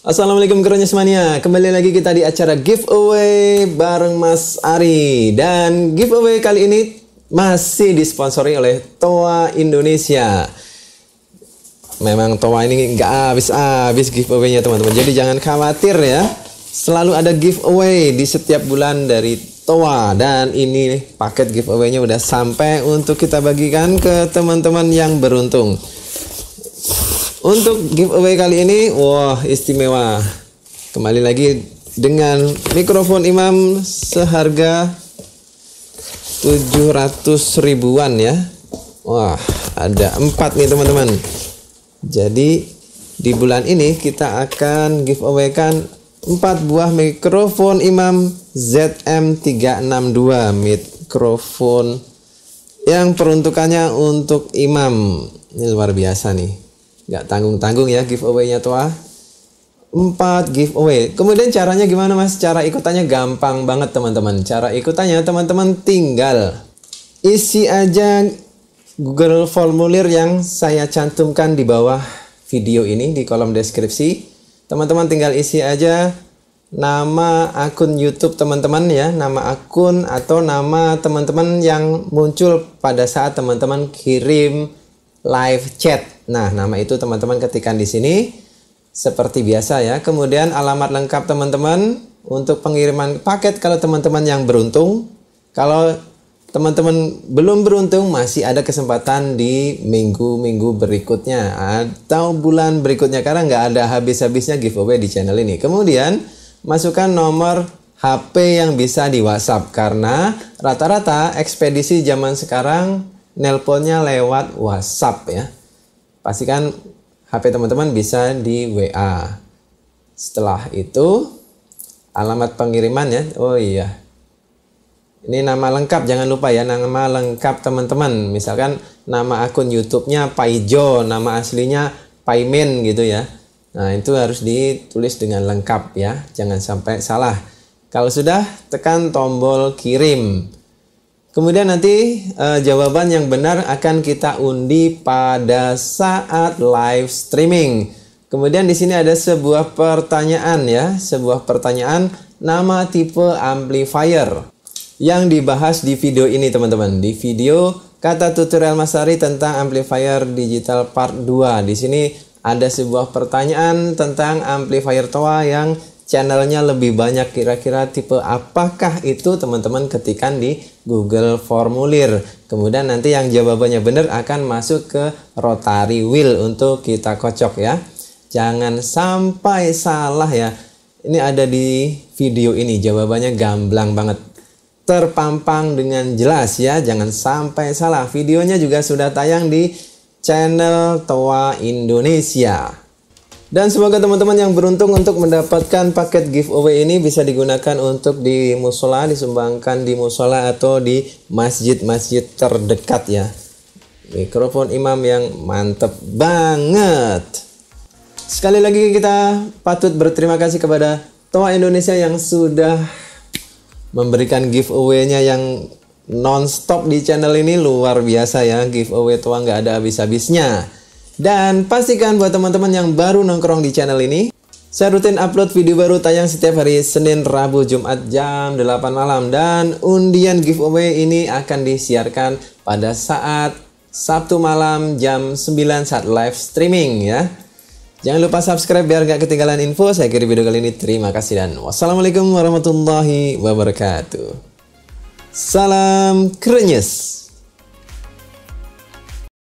Assalamualaikum kerennya semuanya Kembali lagi kita di acara giveaway bareng Mas Ari dan giveaway kali ini masih disponsori oleh Toa Indonesia. Memang Toa ini nggak habis-habis giveaway-nya teman-teman. Jadi jangan khawatir ya. Selalu ada giveaway di setiap bulan dari Toa dan ini paket giveaway-nya udah sampai untuk kita bagikan ke teman-teman yang beruntung. Untuk giveaway kali ini, wah istimewa. Kembali lagi dengan mikrofon Imam seharga 700 ribuan ya. Wah, ada empat nih teman-teman. Jadi di bulan ini kita akan giveaway kan 4 buah mikrofon Imam ZM362 mikrofon yang peruntukannya untuk imam. Ini luar biasa nih nggak tanggung-tanggung ya giveaway-nya tua. empat giveaway. Kemudian caranya gimana Mas? Cara ikutannya gampang banget teman-teman. Cara ikutannya teman-teman tinggal isi aja Google formulir yang saya cantumkan di bawah video ini di kolom deskripsi. Teman-teman tinggal isi aja nama akun YouTube teman-teman ya, nama akun atau nama teman-teman yang muncul pada saat teman-teman kirim live chat. Nah, nama itu teman-teman ketikkan di sini seperti biasa ya. Kemudian alamat lengkap teman-teman untuk pengiriman paket kalau teman-teman yang beruntung. Kalau teman-teman belum beruntung masih ada kesempatan di minggu-minggu berikutnya atau bulan berikutnya karena nggak ada habis-habisnya giveaway di channel ini. Kemudian masukkan nomor HP yang bisa di WhatsApp karena rata-rata ekspedisi zaman sekarang nelponnya lewat WhatsApp ya. Pastikan HP teman-teman bisa di WA. Setelah itu alamat pengiriman ya. Oh iya. Ini nama lengkap jangan lupa ya nama lengkap teman-teman. Misalkan nama akun YouTube-nya Paijo, nama aslinya Paimin gitu ya. Nah, itu harus ditulis dengan lengkap ya. Jangan sampai salah. Kalau sudah tekan tombol kirim. Kemudian nanti uh, jawaban yang benar akan kita undi pada saat live streaming. Kemudian di sini ada sebuah pertanyaan ya, sebuah pertanyaan nama tipe amplifier yang dibahas di video ini teman-teman. Di video kata tutorial Mas Masari tentang amplifier digital part 2. Di sini ada sebuah pertanyaan tentang amplifier TOA yang channelnya lebih banyak kira-kira tipe apakah itu teman-teman ketikan di Google formulir kemudian nanti yang jawabannya benar akan masuk ke rotary wheel untuk kita kocok ya jangan sampai salah ya ini ada di video ini jawabannya gamblang banget terpampang dengan jelas ya jangan sampai salah videonya juga sudah tayang di channel Toa Indonesia dan semoga teman-teman yang beruntung untuk mendapatkan paket giveaway ini bisa digunakan untuk di musola, disumbangkan di musola atau di masjid-masjid terdekat ya. Mikrofon imam yang mantep banget. Sekali lagi kita patut berterima kasih kepada Toa Indonesia yang sudah memberikan giveaway-nya yang non-stop di channel ini luar biasa ya. Giveaway Toa nggak ada habis-habisnya. Dan pastikan buat teman-teman yang baru nongkrong di channel ini, saya rutin upload video baru tayang setiap hari Senin, Rabu, Jumat jam 8 malam dan undian giveaway ini akan disiarkan pada saat Sabtu malam jam 9 saat live streaming ya. Jangan lupa subscribe biar gak ketinggalan info. Saya kiri video kali ini terima kasih dan wassalamualaikum warahmatullahi wabarakatuh. Salam krenyes.